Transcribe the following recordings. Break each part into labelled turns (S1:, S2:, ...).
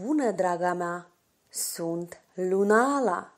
S1: Bună, draga mea! Sunt Lunala!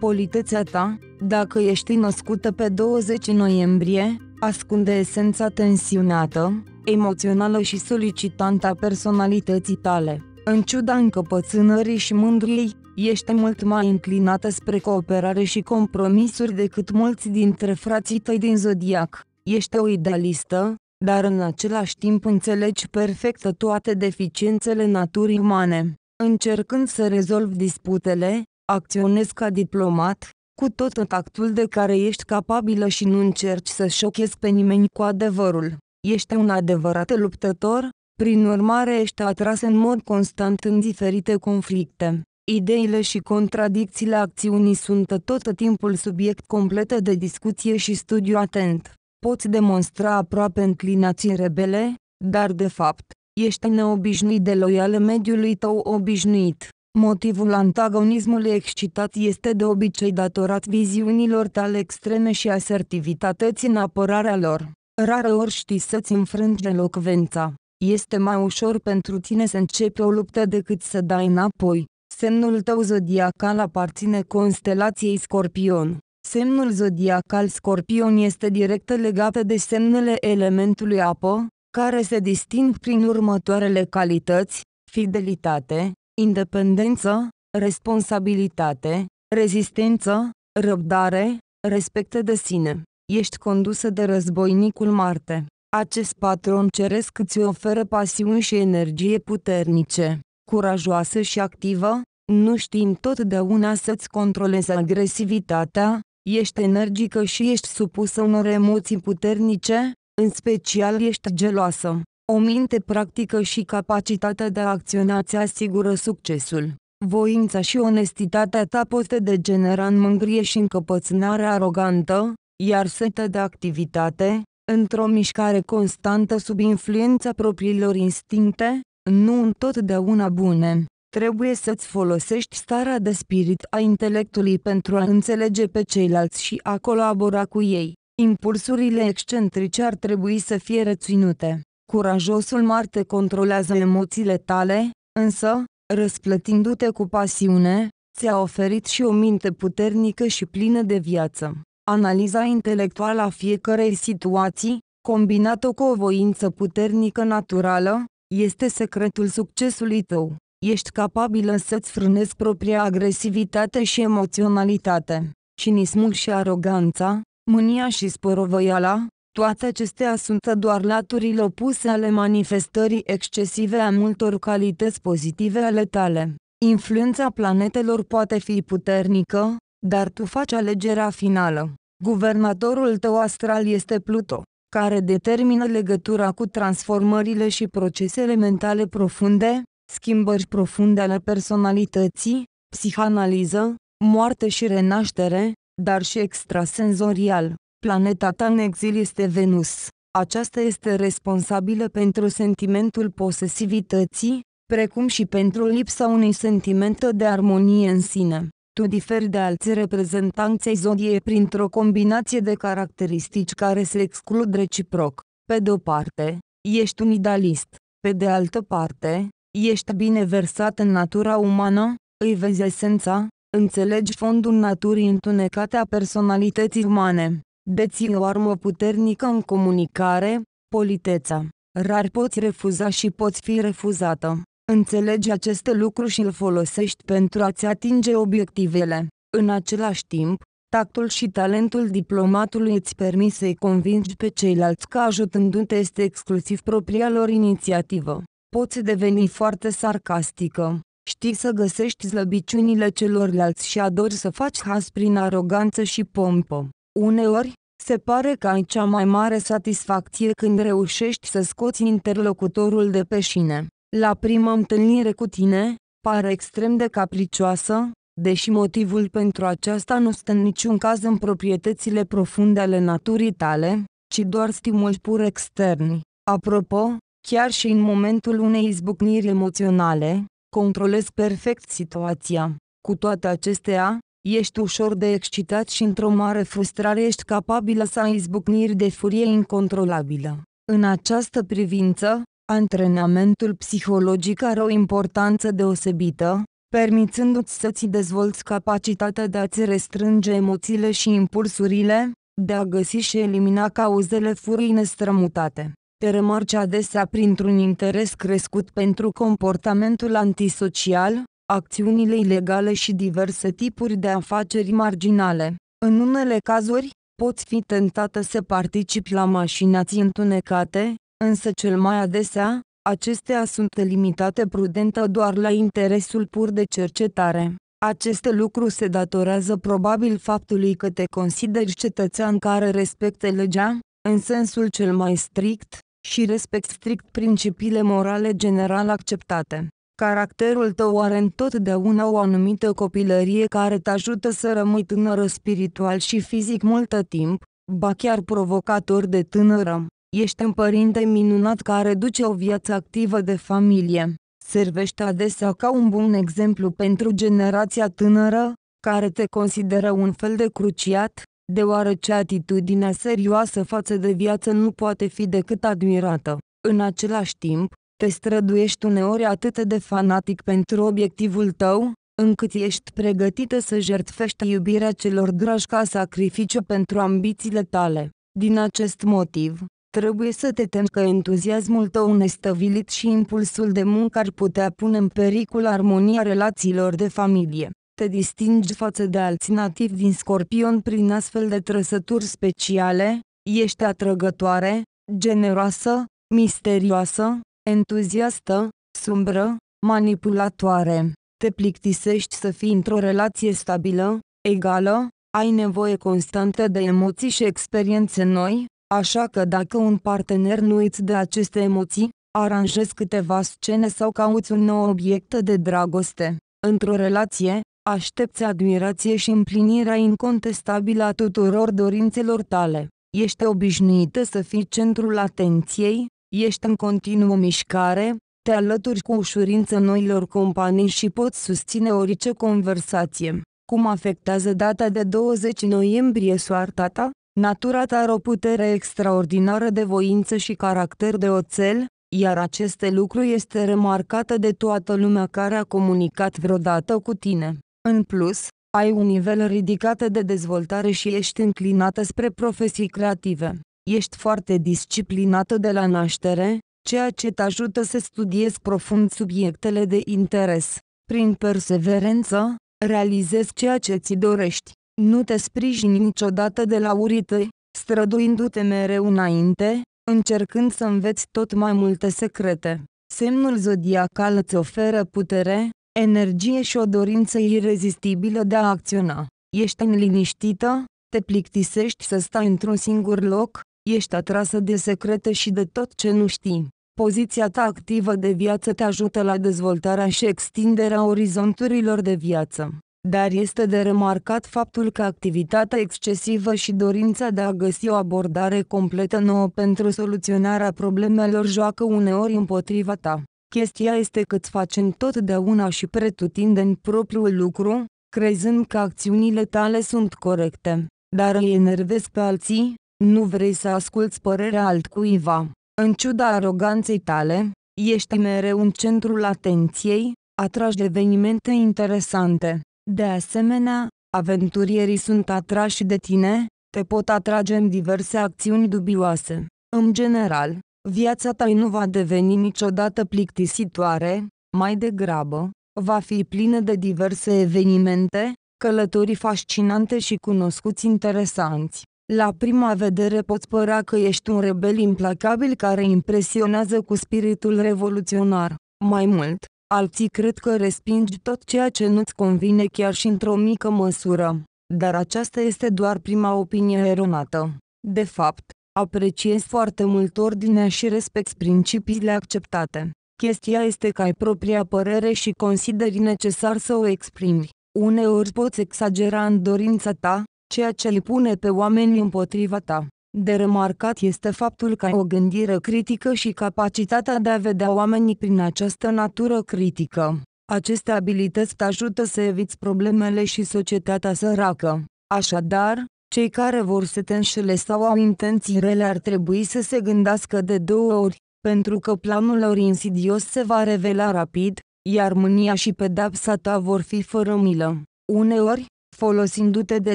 S1: Politețea ta, dacă ești născută pe 20 noiembrie, ascunde esența tensionată, emoțională și solicitantă a personalității tale. În ciuda încăpățânării și mândriei, ești mult mai inclinată spre cooperare și compromisuri decât mulți dintre frații tăi din zodiac. Ești o idealistă, dar în același timp înțelegi perfect toate deficiențele naturii umane. Încercând să rezolv disputele, acționezi ca diplomat, cu tot tactul de care ești capabilă și nu încerci să șochezi pe nimeni cu adevărul. Ești un adevărat luptător, prin urmare ești atras în mod constant în diferite conflicte. Ideile și contradicțiile acțiunii sunt tot timpul subiect complet de discuție și studiu atent poți demonstra aproape înclinații rebele, dar de fapt, ești neobișnuit de loială mediului tău obișnuit. Motivul antagonismului excitat este de obicei datorat viziunilor tale extreme și asertivității în apărarea lor. Rare ori știi să-ți înfrângi elocvența. Este mai ușor pentru tine să începi o luptă decât să dai înapoi. Semnul tău zodiacal aparține constelației Scorpion. Semnul zodiacal scorpion este direct legat de semnele elementului apă, care se disting prin următoarele calități, fidelitate, independență, responsabilitate, rezistență, răbdare, respect de sine. Ești condusă de războinicul Marte. Acest patron ceresc îți oferă pasiuni și energie puternice, curajoasă și activă, nu știm totdeauna să-ți controlezi agresivitatea, Ești energică și ești supusă unor emoții puternice, în special ești geloasă. O minte practică și capacitatea de a acționa ți asigură succesul. Voința și onestitatea ta pot degenera în mângrie și încăpățânare arogantă, iar setea de activitate, într-o mișcare constantă sub influența propriilor instincte, nu întotdeauna bune. Trebuie să-ți folosești starea de spirit a intelectului pentru a înțelege pe ceilalți și a colabora cu ei. Impulsurile excentrice ar trebui să fie reținute. Curajosul Marte controlează emoțiile tale, însă, răsplătindu-te cu pasiune, ți-a oferit și o minte puternică și plină de viață. Analiza intelectuală a fiecarei situații, combinată cu o voință puternică naturală, este secretul succesului tău ești capabilă să-ți frânezi propria agresivitate și emoționalitate, cinismul și aroganța, mânia și sporovoiala, toate acestea sunt doar laturile opuse ale manifestării excesive a multor calități pozitive ale tale. Influența planetelor poate fi puternică, dar tu faci alegerea finală. Guvernatorul tău astral este Pluto, care determină legătura cu transformările și procesele mentale profunde, schimbări profunde ale personalității, psihanaliză, moarte și renaștere, dar și extrasenzorial. Planeta ta în exil este Venus. Aceasta este responsabilă pentru sentimentul posesivității, precum și pentru lipsa unui sentiment de armonie în sine. Tu diferi de alți reprezentanți zodiei printr-o combinație de caracteristici care se exclud reciproc. Pe de-o parte, ești un idealist. Pe de altă parte, Ești bine versat în natura umană, îi vezi esența, înțelegi fondul naturii întunecate a personalității umane, deții o armă puternică în comunicare, politeța. Rar poți refuza și poți fi refuzată. Înțelegi aceste lucruri și îl folosești pentru a-ți atinge obiectivele. În același timp, tactul și talentul diplomatului îți permis să-i convingi pe ceilalți că ajutându-te este exclusiv propria lor inițiativă. Poți deveni foarte sarcastică. Știi să găsești slăbiciunile celorlalți și adori să faci has prin aroganță și pompă. Uneori, se pare că ai cea mai mare satisfacție când reușești să scoți interlocutorul de pe șine. La prima întâlnire cu tine, pare extrem de capricioasă, deși motivul pentru aceasta nu stă în niciun caz în proprietățile profunde ale naturii tale, ci doar stimuli pur externi. Apropo, chiar și în momentul unei izbucniri emoționale, controlezi perfect situația. Cu toate acestea, ești ușor de excitat și într-o mare frustrare ești capabilă să ai izbucniri de furie incontrolabilă. În această privință, antrenamentul psihologic are o importanță deosebită, permițându-ți să-ți dezvolți capacitatea de a-ți restrânge emoțiile și impulsurile, de a găsi și elimina cauzele furii nestrămutate remarci adesea printr-un interes crescut pentru comportamentul antisocial, acțiunile ilegale și diverse tipuri de afaceri marginale. În unele cazuri, poți fi tentată să participi la mașinații întunecate, însă cel mai adesea, acestea sunt limitate prudentă doar la interesul pur de cercetare. Acest lucru se datorează probabil faptului că te consideri cetățean care respecte legea, în sensul cel mai strict, și respect strict principiile morale general acceptate. Caracterul tău are întotdeauna o anumită copilărie care te ajută să rămâi tânără spiritual și fizic multă timp, ba chiar provocator de tânără. Ești un părinte minunat care duce o viață activă de familie. Servește adesea ca un bun exemplu pentru generația tânără, care te consideră un fel de cruciat, deoarece atitudinea serioasă față de viață nu poate fi decât admirată. În același timp, te străduiești uneori atât de fanatic pentru obiectivul tău, încât ești pregătită să jertfești iubirea celor dragi ca sacrificiu pentru ambițiile tale. Din acest motiv, trebuie să te temi că entuziasmul tău nestăvilit și impulsul de muncă ar putea pune în pericol armonia relațiilor de familie. Te distingi față de alți nativi din scorpion prin astfel de trăsături speciale, ești atrăgătoare, generoasă, misterioasă, entuziastă, sumbră, manipulatoare. Te plictisești să fii într-o relație stabilă, egală, ai nevoie constantă de emoții și experiențe noi, așa că dacă un partener nu îți dă aceste emoții, aranjezi câteva scene sau cauți un nou obiect de dragoste. Într-o relație, Aștepți admirație și împlinirea incontestabilă a tuturor dorințelor tale. Ești obișnuită să fii centrul atenției, ești în continuă mișcare, te alături cu ușurință noilor companii și poți susține orice conversație. Cum afectează data de 20 noiembrie soarta ta? Natura ta are o putere extraordinară de voință și caracter de oțel, iar aceste lucru este remarcată de toată lumea care a comunicat vreodată cu tine. În plus, ai un nivel ridicat de dezvoltare și ești înclinată spre profesii creative. Ești foarte disciplinată de la naștere, ceea ce te ajută să studiezi profund subiectele de interes. Prin perseverență, realizezi ceea ce ți dorești. Nu te sprijini niciodată de la urite, străduindu-te mereu înainte, încercând să înveți tot mai multe secrete. Semnul zodiacal îți oferă putere, energie și o dorință irezistibilă de a acționa. Ești înliniștită, te plictisești să stai într-un singur loc, ești atrasă de secrete și de tot ce nu știi. Poziția ta activă de viață te ajută la dezvoltarea și extinderea orizonturilor de viață. Dar este de remarcat faptul că activitatea excesivă și dorința de a găsi o abordare completă nouă pentru soluționarea problemelor joacă uneori împotriva ta. Chestia este că îți faci întotdeauna și pretutindeni propriul lucru, crezând că acțiunile tale sunt corecte, dar îi enervezi pe alții, nu vrei să asculți părerea altcuiva. În ciuda aroganței tale, ești mereu în centrul atenției, atragi evenimente interesante. De asemenea, aventurierii sunt atrași de tine, te pot atrage în diverse acțiuni dubioase. În general, Viața ta nu va deveni niciodată plictisitoare, mai degrabă, va fi plină de diverse evenimente, călătorii fascinante și cunoscuți interesanți. La prima vedere poți părea că ești un rebel implacabil care impresionează cu spiritul revoluționar. Mai mult, alții cred că respingi tot ceea ce nu-ți convine chiar și într-o mică măsură. Dar aceasta este doar prima opinie eronată. De fapt, Apreciez foarte mult ordinea și respect principiile acceptate. Chestia este că ai propria părere și consideri necesar să o exprimi. Uneori poți exagera în dorința ta, ceea ce îi pune pe oameni împotriva ta. De remarcat este faptul că ai o gândire critică și capacitatea de a vedea oamenii prin această natură critică. Aceste abilități te ajută să eviți problemele și societatea săracă. Așadar, cei care vor să te înșele sau au intenții rele ar trebui să se gândească de două ori, pentru că planul lor insidios se va revela rapid, iar mânia și pedapsa ta vor fi fără milă. Uneori, folosindu-te de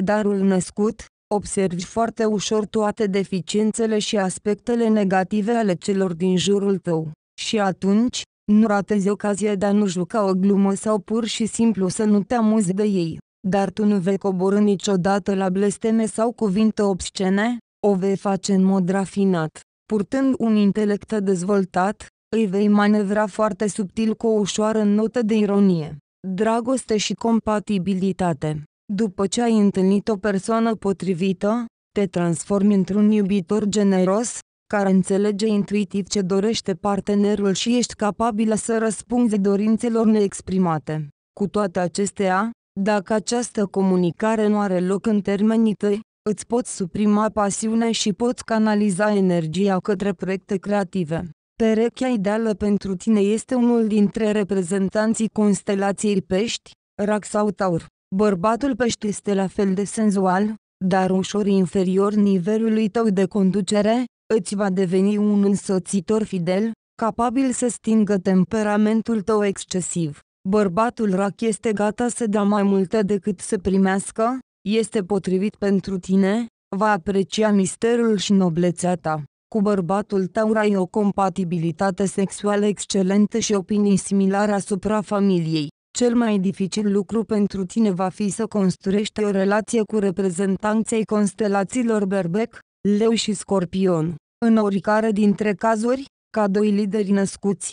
S1: darul născut, observi foarte ușor toate deficiențele și aspectele negative ale celor din jurul tău. Și atunci, nu ratezi ocazia de a nu juca o glumă sau pur și simplu să nu te amuzi de ei dar tu nu vei coborâ niciodată la blesteme sau cuvinte obscene, o vei face în mod rafinat. Purtând un intelect dezvoltat, îi vei manevra foarte subtil cu o ușoară notă de ironie, dragoste și compatibilitate. După ce ai întâlnit o persoană potrivită, te transformi într-un iubitor generos, care înțelege intuitiv ce dorește partenerul și ești capabilă să răspunzi dorințelor neexprimate. Cu toate acestea, dacă această comunicare nu are loc în termenii tăi, îți poți suprima pasiunea și poți canaliza energia către proiecte creative. Perechea ideală pentru tine este unul dintre reprezentanții constelației pești, rac sau taur. Bărbatul pești este la fel de senzual, dar ușor inferior nivelului tău de conducere, îți va deveni un însoțitor fidel, capabil să stingă temperamentul tău excesiv. Bărbatul rac este gata să dea mai multe decât să primească, este potrivit pentru tine, va aprecia misterul și noblețea ta. Cu bărbatul tău ai o compatibilitate sexuală excelentă și opinii similare asupra familiei. Cel mai dificil lucru pentru tine va fi să construiești o relație cu reprezentanții constelațiilor berbec, leu și scorpion. În oricare dintre cazuri, ca doi lideri născuți,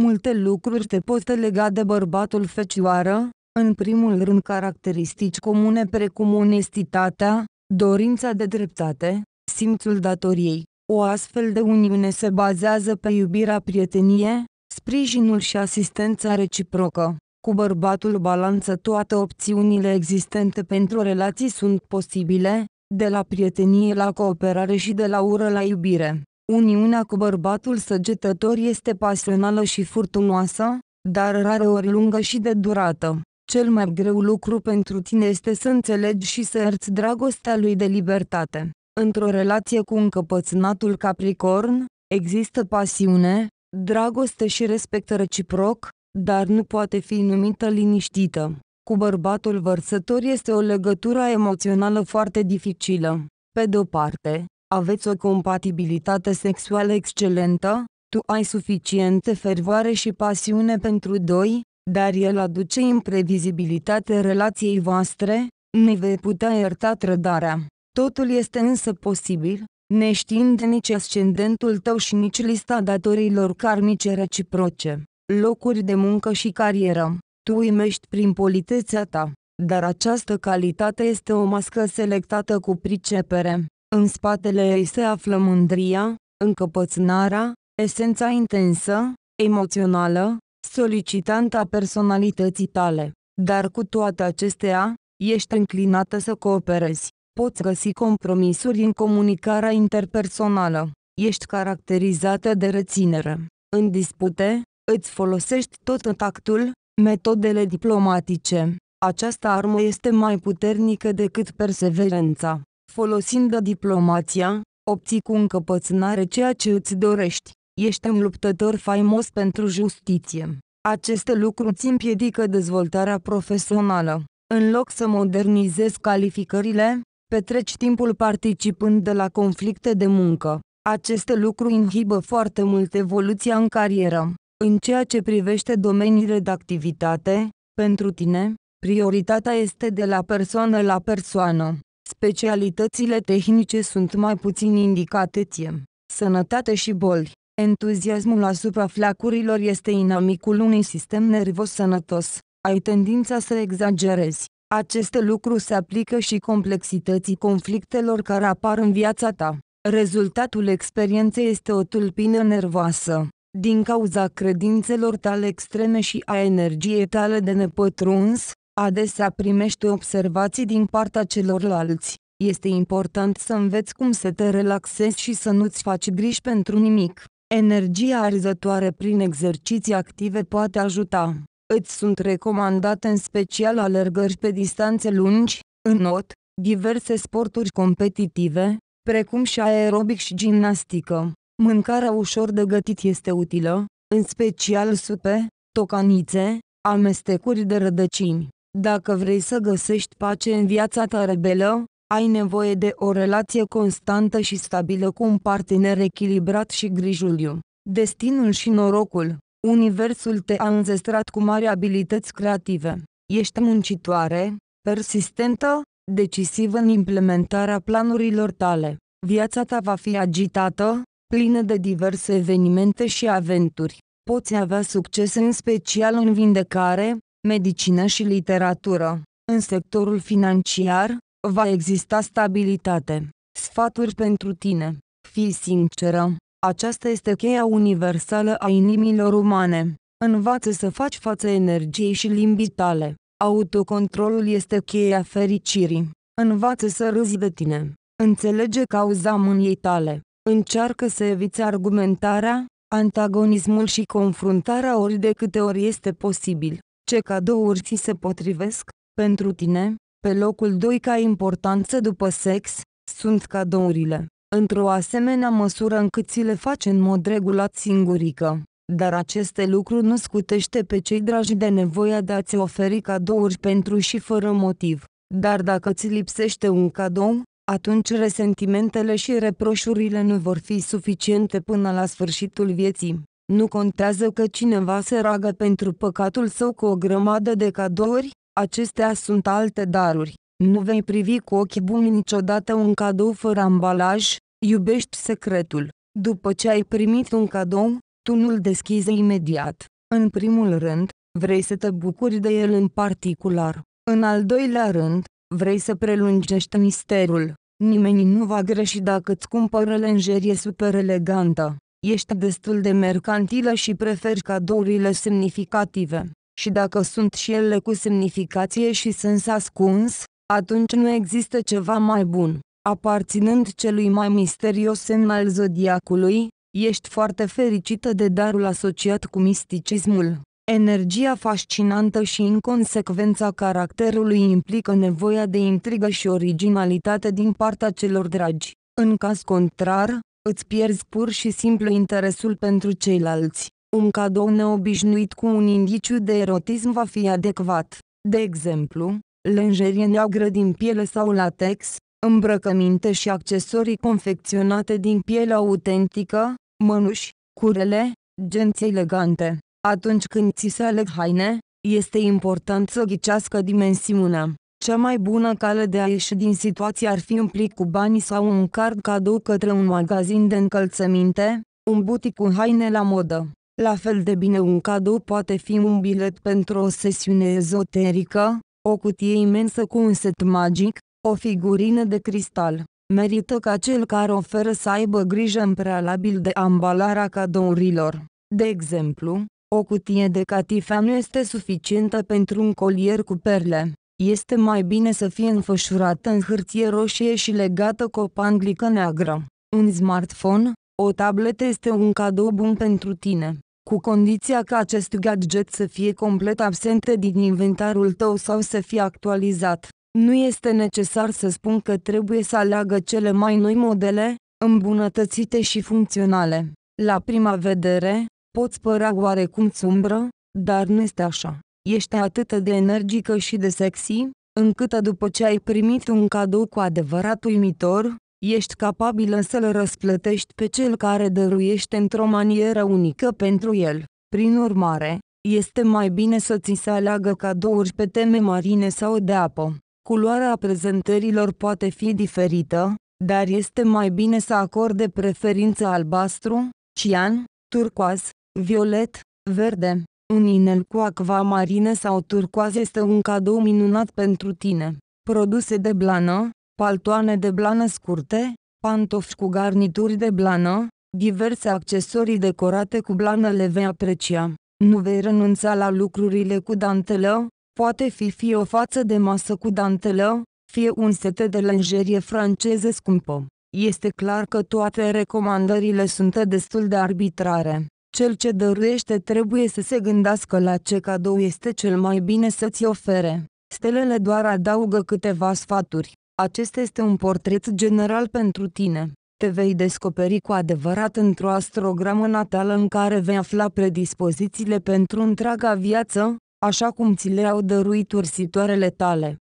S1: Multe lucruri te pot lega de bărbatul fecioară, în primul rând caracteristici comune precum onestitatea, dorința de dreptate, simțul datoriei. O astfel de uniune se bazează pe iubirea prietenie, sprijinul și asistența reciprocă. Cu bărbatul balanță toate opțiunile existente pentru relații sunt posibile, de la prietenie la cooperare și de la ură la iubire. Uniunea cu bărbatul săgetător este pasională și furtunoasă, dar rareori lungă și de durată. Cel mai greu lucru pentru tine este să înțelegi și să erți dragostea lui de libertate. Într-o relație cu încăpățânatul Capricorn, există pasiune, dragoste și respect reciproc, dar nu poate fi numită liniștită. Cu bărbatul vărsător este o legătură emoțională foarte dificilă. Pe de-o parte, aveți o compatibilitate sexuală excelentă, tu ai suficiente fervoare și pasiune pentru doi, dar el aduce imprevizibilitate relației voastre, ne vei putea ierta trădarea. Totul este însă posibil, neștiind nici ascendentul tău și nici lista datorilor karmice reciproce, locuri de muncă și carieră. Tu uimești prin politețea ta, dar această calitate este o mască selectată cu pricepere. În spatele ei se află mândria, încăpățânarea, esența intensă, emoțională, solicitantă a personalității tale. Dar cu toate acestea, ești înclinată să cooperezi. Poți găsi compromisuri în comunicarea interpersonală. Ești caracterizată de reținere. În dispute, îți folosești tot tactul, metodele diplomatice. Această armă este mai puternică decât perseverența. Folosind diplomația, obții cu încăpățânare ceea ce îți dorești. Ești un luptător faimos pentru justiție. Aceste lucruri îți împiedică dezvoltarea profesională. În loc să modernizezi calificările, petreci timpul participând de la conflicte de muncă. Aceste lucruri inhibă foarte mult evoluția în carieră. În ceea ce privește domeniile de activitate, pentru tine, prioritatea este de la persoană la persoană. Specialitățile tehnice sunt mai puțin indicate tiem. Sănătate și boli. Entuziasmul asupra flacurilor este inamicul unui sistem nervos sănătos. Ai tendința să exagerezi. Acest lucru se aplică și complexității conflictelor care apar în viața ta. Rezultatul experienței este o tulpină nervoasă. Din cauza credințelor tale extreme și a energiei tale de nepătruns, Adesea primești observații din partea celorlalți. Este important să înveți cum să te relaxezi și să nu-ți faci griji pentru nimic. Energia arzătoare prin exerciții active poate ajuta. Îți sunt recomandate în special alergări pe distanțe lungi, înot, diverse sporturi competitive, precum și aerobic și gimnastică. Mâncarea ușor de gătit este utilă, în special supe, tocanițe, amestecuri de rădăcini. Dacă vrei să găsești pace în viața ta rebelă, ai nevoie de o relație constantă și stabilă cu un partener echilibrat și grijuliu. Destinul și norocul Universul te-a înzestrat cu mari abilități creative. Ești muncitoare, persistentă, decisivă în implementarea planurilor tale. Viața ta va fi agitată, plină de diverse evenimente și aventuri. Poți avea succes în special în vindecare, medicină și literatură. În sectorul financiar, va exista stabilitate. Sfaturi pentru tine. Fii sinceră. Aceasta este cheia universală a inimilor umane. Învață să faci față energiei și limbii tale. Autocontrolul este cheia fericirii. Învață să râzi de tine. Înțelege cauza mâniei tale. Încearcă să eviți argumentarea, antagonismul și confruntarea ori de câte ori este posibil. Ce cadouri ți se potrivesc, pentru tine, pe locul 2 ca importanță după sex, sunt cadourile, într-o asemenea măsură încât ți le faci în mod regulat singurică. Dar aceste lucruri nu scutește pe cei dragi de nevoia de a-ți oferi cadouri pentru și fără motiv. Dar dacă ți lipsește un cadou, atunci resentimentele și reproșurile nu vor fi suficiente până la sfârșitul vieții. Nu contează că cineva se roagă pentru păcatul său cu o grămadă de cadouri, acestea sunt alte daruri. Nu vei privi cu ochi buni niciodată un cadou fără ambalaj, iubești secretul. După ce ai primit un cadou, tu nu-l deschizi imediat. În primul rând, vrei să te bucuri de el în particular. În al doilea rând, vrei să prelungești misterul. Nimeni nu va greși dacă îți cumpără lenjerie super elegantă ești destul de mercantilă și preferi cadourile semnificative. Și dacă sunt și ele cu semnificație și sens ascuns, atunci nu există ceva mai bun. Aparținând celui mai misterios semn al zodiacului, ești foarte fericită de darul asociat cu misticismul. Energia fascinantă și inconsecvența caracterului implică nevoia de intrigă și originalitate din partea celor dragi. În caz contrar, îți pierzi pur și simplu interesul pentru ceilalți. Un cadou neobișnuit cu un indiciu de erotism va fi adecvat. De exemplu, lenjerie neagră din piele sau latex, îmbrăcăminte și accesorii confecționate din piele autentică, mănuși, curele, genți elegante. Atunci când ți se aleg haine, este important să ghicească dimensiunea. Cea mai bună cale de a ieși din situație ar fi un plic cu bani sau un card cadou către un magazin de încălțăminte, un butic cu haine la modă. La fel de bine un cadou poate fi un bilet pentru o sesiune ezoterică, o cutie imensă cu un set magic, o figurină de cristal. Merită ca cel care oferă să aibă grijă în prealabil de ambalarea cadourilor. De exemplu, o cutie de catifea nu este suficientă pentru un colier cu perle. Este mai bine să fie înfășurată în hârtie roșie și legată cu o panglică neagră. Un smartphone, o tabletă este un cadou bun pentru tine, cu condiția ca acest gadget să fie complet absent din inventarul tău sau să fie actualizat. Nu este necesar să spun că trebuie să aleagă cele mai noi modele, îmbunătățite și funcționale. La prima vedere, poți părea oarecum sumbră, dar nu este așa. Ești atât de energică și de sexy, încât după ce ai primit un cadou cu adevărat uimitor, ești capabilă să-l răsplătești pe cel care dăruiește într-o manieră unică pentru el. Prin urmare, este mai bine să ți se aleagă cadouri pe teme marine sau de apă. Culoarea prezentărilor poate fi diferită, dar este mai bine să acorde preferință albastru, cian, turcoaz, violet, verde, un inel cu marine sau turcoaz este un cadou minunat pentru tine. Produse de blană, paltoane de blană scurte, pantofi cu garnituri de blană, diverse accesorii decorate cu blană le vei aprecia. Nu vei renunța la lucrurile cu dantelă, poate fi fie o față de masă cu dantelă, fie un set de lenjerie franceză scumpă. Este clar că toate recomandările sunt destul de arbitrare cel ce dăruiește trebuie să se gândească la ce cadou este cel mai bine să-ți ofere. Stelele doar adaugă câteva sfaturi. Acesta este un portret general pentru tine. Te vei descoperi cu adevărat într-o astrogramă natală în care vei afla predispozițiile pentru întreaga viață, așa cum ți le-au dăruit ursitoarele tale.